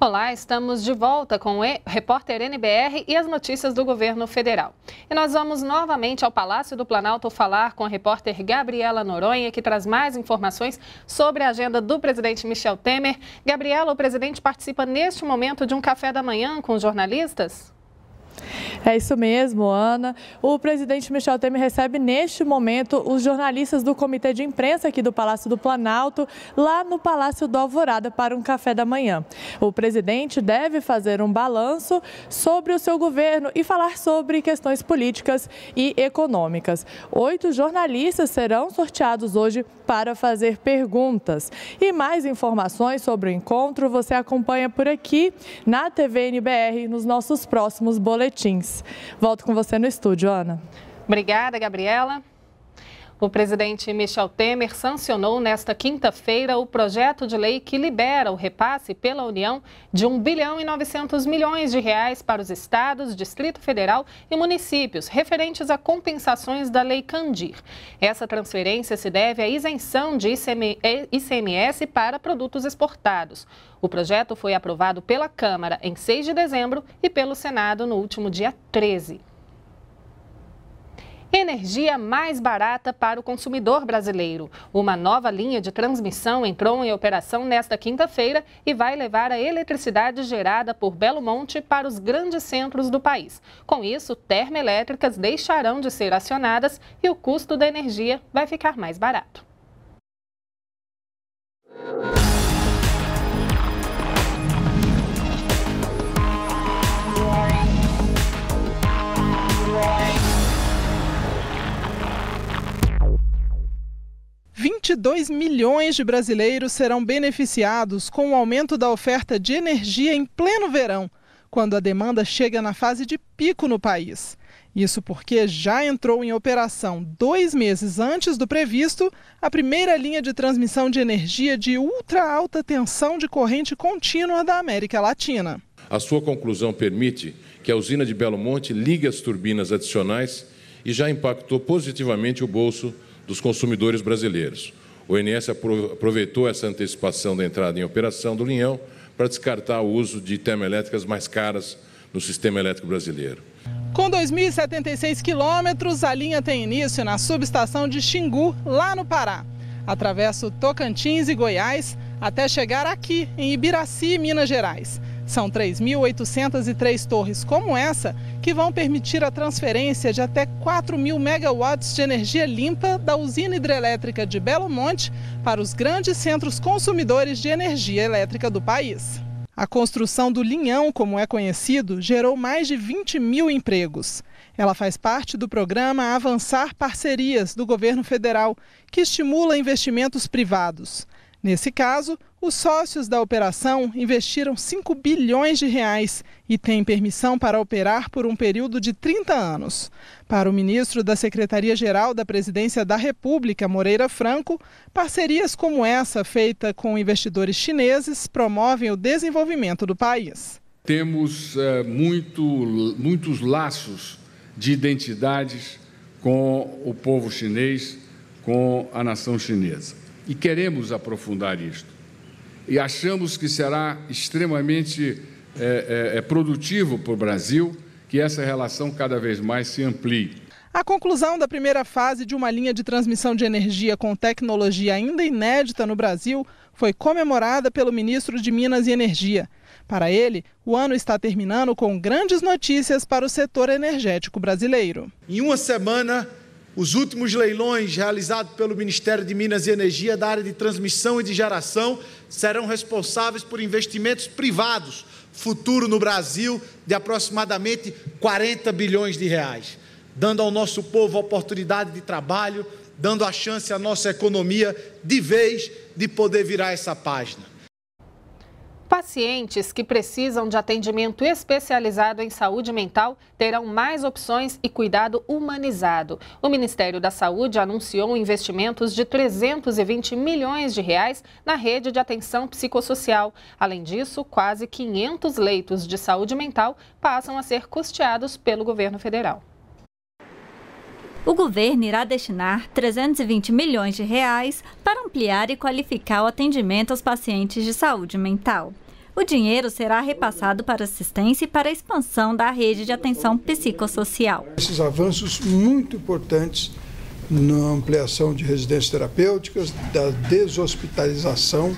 Olá, estamos de volta com o repórter NBR e as notícias do governo federal. E nós vamos novamente ao Palácio do Planalto falar com a repórter Gabriela Noronha, que traz mais informações sobre a agenda do presidente Michel Temer. Gabriela, o presidente participa neste momento de um café da manhã com jornalistas? É isso mesmo, Ana. O presidente Michel Temer recebe neste momento os jornalistas do Comitê de Imprensa aqui do Palácio do Planalto, lá no Palácio do Alvorada, para um café da manhã. O presidente deve fazer um balanço sobre o seu governo e falar sobre questões políticas e econômicas. Oito jornalistas serão sorteados hoje para fazer perguntas. E mais informações sobre o encontro você acompanha por aqui na TVNBR nos nossos próximos boletins. Volto com você no estúdio, Ana. Obrigada, Gabriela. O presidente Michel Temer sancionou nesta quinta-feira o projeto de lei que libera o repasse pela União de 1 bilhão e 900 milhões de reais para os estados, Distrito Federal e municípios, referentes a compensações da Lei Candir. Essa transferência se deve à isenção de ICMS é, para produtos exportados. O projeto foi aprovado pela Câmara em 6 de dezembro e pelo Senado no último dia 13 energia mais barata para o consumidor brasileiro. Uma nova linha de transmissão entrou em operação nesta quinta-feira e vai levar a eletricidade gerada por Belo Monte para os grandes centros do país. Com isso, termoelétricas deixarão de ser acionadas e o custo da energia vai ficar mais barato. 22 milhões de brasileiros serão beneficiados com o aumento da oferta de energia em pleno verão, quando a demanda chega na fase de pico no país. Isso porque já entrou em operação dois meses antes do previsto a primeira linha de transmissão de energia de ultra alta tensão de corrente contínua da América Latina. A sua conclusão permite que a usina de Belo Monte ligue as turbinas adicionais e já impactou positivamente o bolso dos consumidores brasileiros. O INS aproveitou essa antecipação da entrada em operação do linhão para descartar o uso de termoelétricas mais caras no sistema elétrico brasileiro. Com 2.076 quilômetros, a linha tem início na subestação de Xingu, lá no Pará atravesso Tocantins e Goiás até chegar aqui, em Ibiraci, Minas Gerais. São 3.803 torres como essa que vão permitir a transferência de até 4.000 megawatts de energia limpa da usina hidrelétrica de Belo Monte para os grandes centros consumidores de energia elétrica do país. A construção do Linhão, como é conhecido, gerou mais de 20 mil empregos. Ela faz parte do programa Avançar Parcerias do governo federal, que estimula investimentos privados. Nesse caso, os sócios da operação investiram 5 bilhões de reais e têm permissão para operar por um período de 30 anos. Para o ministro da Secretaria-Geral da Presidência da República, Moreira Franco, parcerias como essa, feita com investidores chineses, promovem o desenvolvimento do país. Temos é, muito, muitos laços de identidades com o povo chinês, com a nação chinesa e queremos aprofundar isto. E achamos que será extremamente é, é, é, produtivo para o Brasil que essa relação cada vez mais se amplie. A conclusão da primeira fase de uma linha de transmissão de energia com tecnologia ainda inédita no Brasil foi comemorada pelo ministro de Minas e Energia. Para ele, o ano está terminando com grandes notícias para o setor energético brasileiro. Em uma semana, os últimos leilões realizados pelo Ministério de Minas e Energia da área de transmissão e de geração serão responsáveis por investimentos privados futuro no Brasil de aproximadamente 40 bilhões de reais, dando ao nosso povo oportunidade de trabalho, dando a chance à nossa economia de vez de poder virar essa página. Pacientes que precisam de atendimento especializado em saúde mental terão mais opções e cuidado humanizado. O Ministério da Saúde anunciou investimentos de 320 milhões de reais na rede de atenção psicossocial. Além disso, quase 500 leitos de saúde mental passam a ser custeados pelo governo federal. O governo irá destinar 320 milhões de reais para ampliar e qualificar o atendimento aos pacientes de saúde mental. O dinheiro será repassado para assistência e para a expansão da rede de atenção psicossocial. Esses avanços muito importantes na ampliação de residências terapêuticas, da deshospitalização,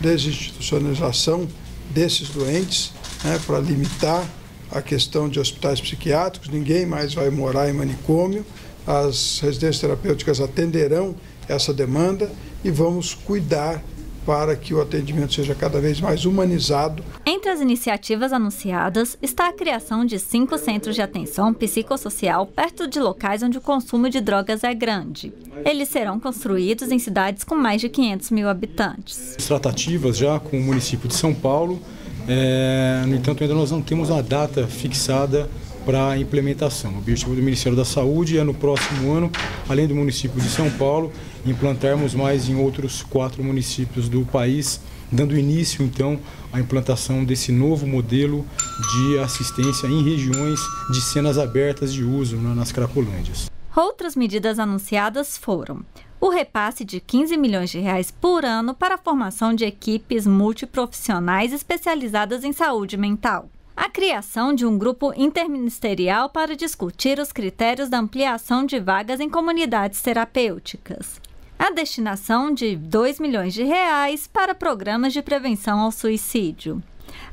desinstitucionalização desses doentes, né, para limitar a questão de hospitais psiquiátricos, ninguém mais vai morar em manicômio as residências terapêuticas atenderão essa demanda e vamos cuidar para que o atendimento seja cada vez mais humanizado. Entre as iniciativas anunciadas está a criação de cinco centros de atenção psicossocial perto de locais onde o consumo de drogas é grande. Eles serão construídos em cidades com mais de 500 mil habitantes. Tratativas já com o município de São Paulo, é, no entanto ainda nós não temos uma data fixada para a implementação. O objetivo do Ministério da Saúde é, no próximo ano, além do município de São Paulo, implantarmos mais em outros quatro municípios do país, dando início, então, à implantação desse novo modelo de assistência em regiões de cenas abertas de uso né, nas Cracolândias. Outras medidas anunciadas foram o repasse de 15 milhões de reais por ano para a formação de equipes multiprofissionais especializadas em saúde mental a criação de um grupo interministerial para discutir os critérios da ampliação de vagas em comunidades terapêuticas, a destinação de 2 milhões de reais para programas de prevenção ao suicídio.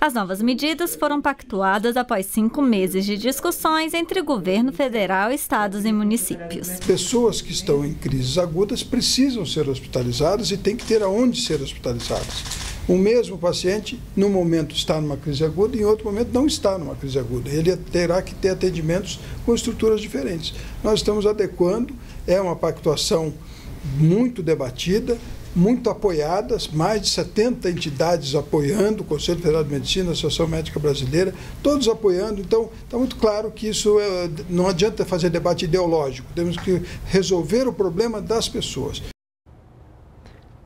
As novas medidas foram pactuadas após cinco meses de discussões entre governo federal, estados e municípios. Pessoas que estão em crises agudas precisam ser hospitalizadas e têm que ter aonde ser hospitalizadas. O mesmo paciente, num momento está numa crise aguda e em outro momento não está numa crise aguda. Ele terá que ter atendimentos com estruturas diferentes. Nós estamos adequando, é uma pactuação muito debatida, muito apoiada, mais de 70 entidades apoiando, o Conselho Federal de Medicina, a Associação Médica Brasileira, todos apoiando. Então, está muito claro que isso é, não adianta fazer debate ideológico, temos que resolver o problema das pessoas.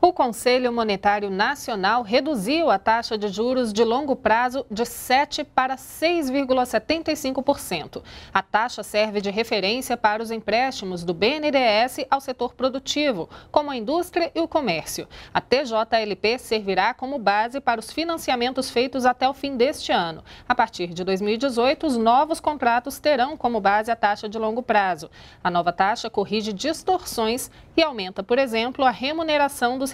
O Conselho Monetário Nacional reduziu a taxa de juros de longo prazo de 7 para 6,75%. A taxa serve de referência para os empréstimos do BNDES ao setor produtivo, como a indústria e o comércio. A TJLP servirá como base para os financiamentos feitos até o fim deste ano. A partir de 2018, os novos contratos terão como base a taxa de longo prazo. A nova taxa corrige distorções e aumenta, por exemplo, a remuneração dos